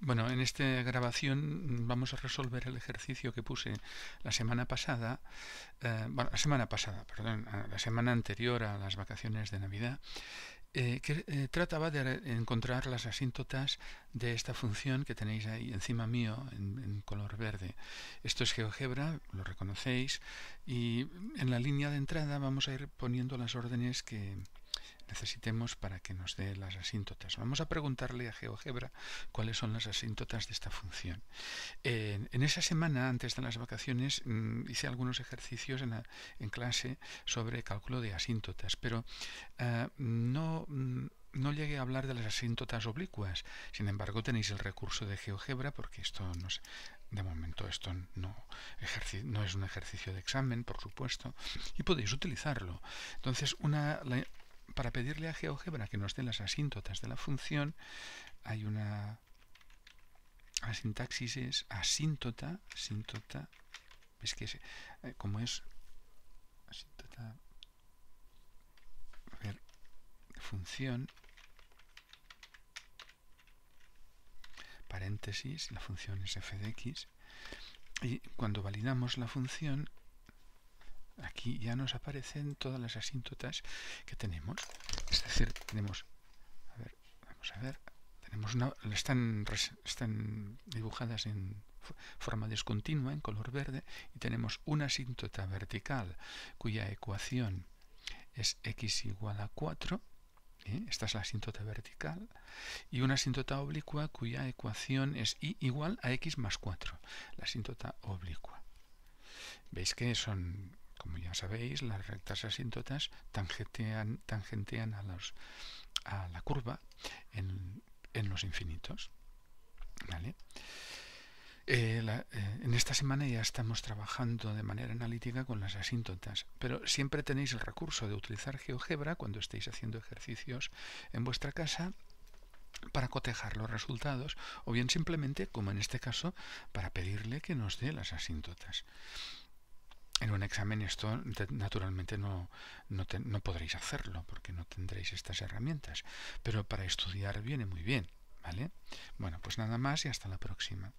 Bueno, en esta grabación vamos a resolver el ejercicio que puse la semana pasada, eh, bueno, la semana pasada, perdón, la semana anterior a las vacaciones de Navidad, eh, que eh, trataba de encontrar las asíntotas de esta función que tenéis ahí encima mío en color verde. Esto es GeoGebra, lo reconocéis, y en la línea de entrada vamos a ir poniendo las órdenes que, necesitemos para que nos dé las asíntotas. Vamos a preguntarle a GeoGebra cuáles son las asíntotas de esta función. en esa semana, antes de las vacaciones, mm, hice algunos ejercicios en, clase sobre cálculo de asíntotas, pero eh, no mm, no llegué a hablar de las asíntotas oblicuas. Sin embargo, tenéis el recurso de GeoGebra porque esto no de momento esto no, no es un ejercicio de examen, por supuesto, y podéis utilizarlo. Entonces, una, para pedirle a GeoGebra que nos dé las asíntotas de la función, hay una la sintaxis es asíntota, asíntota, es que es, eh, como es asíntota, a ver, función, paréntesis, la función es f de x, y cuando validamos la función aquí ya nos aparecen todas las asíntotas que tenemos. Es decir, tenemos, a ver, vamos a ver, tenemos están, están dibujadas en forma discontinua, en color verde, y tenemos una asíntota vertical cuya ecuación es x igual a 4, ¿eh? esta es la asíntota vertical, y una asíntota oblicua cuya ecuación es y igual a x más 4, la asíntota oblicua. Veis que son como ya sabéis, las rectas asíntotas tangentean, a, la curva en, los infinitos. Eh, eh, en esta semana ya estamos trabajando de manera analítica con las asíntotas, pero siempre tenéis el recurso de utilizar GeoGebra cuando estéis haciendo ejercicios en vuestra casa para cotejar los resultados o bien simplemente, como en este caso, para pedirle que nos dé las asíntotas en un examen esto naturalmente no, podréis hacerlo porque no tendréis estas herramientas, pero para estudiar viene muy bien, ¿vale? Bueno, pues nada más y hasta la próxima.